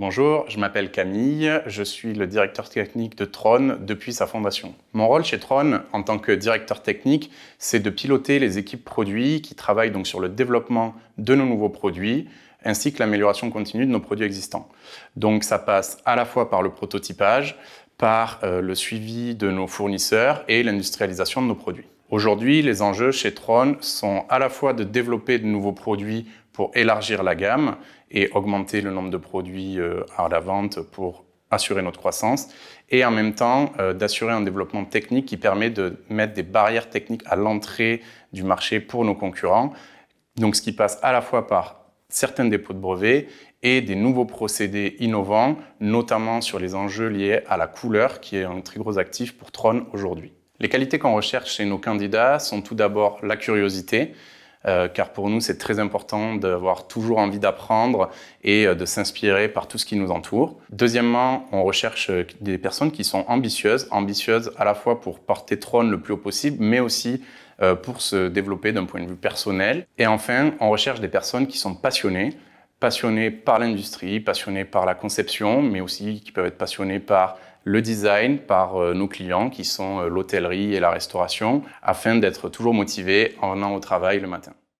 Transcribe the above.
Bonjour, je m'appelle Camille, je suis le directeur technique de Tron depuis sa fondation. Mon rôle chez Tron en tant que directeur technique, c'est de piloter les équipes produits qui travaillent donc sur le développement de nos nouveaux produits ainsi que l'amélioration continue de nos produits existants. Donc ça passe à la fois par le prototypage, par euh, le suivi de nos fournisseurs et l'industrialisation de nos produits. Aujourd'hui, les enjeux chez Tron sont à la fois de développer de nouveaux produits pour élargir la gamme et augmenter le nombre de produits euh, à la vente pour assurer notre croissance, et en même temps euh, d'assurer un développement technique qui permet de mettre des barrières techniques à l'entrée du marché pour nos concurrents. Donc ce qui passe à la fois par certains dépôts de brevets et des nouveaux procédés innovants, notamment sur les enjeux liés à la couleur, qui est un très gros actif pour Tron aujourd'hui. Les qualités qu'on recherche chez nos candidats sont tout d'abord la curiosité, euh, car pour nous, c'est très important d'avoir toujours envie d'apprendre et euh, de s'inspirer par tout ce qui nous entoure. Deuxièmement, on recherche euh, des personnes qui sont ambitieuses, ambitieuses à la fois pour porter trône le plus haut possible, mais aussi pour se développer d'un point de vue personnel. Et enfin, on recherche des personnes qui sont passionnées, passionnées par l'industrie, passionnées par la conception, mais aussi qui peuvent être passionnées par le design par euh, nos clients qui sont euh, l'hôtellerie et la restauration afin d'être toujours motivés en venant au travail le matin.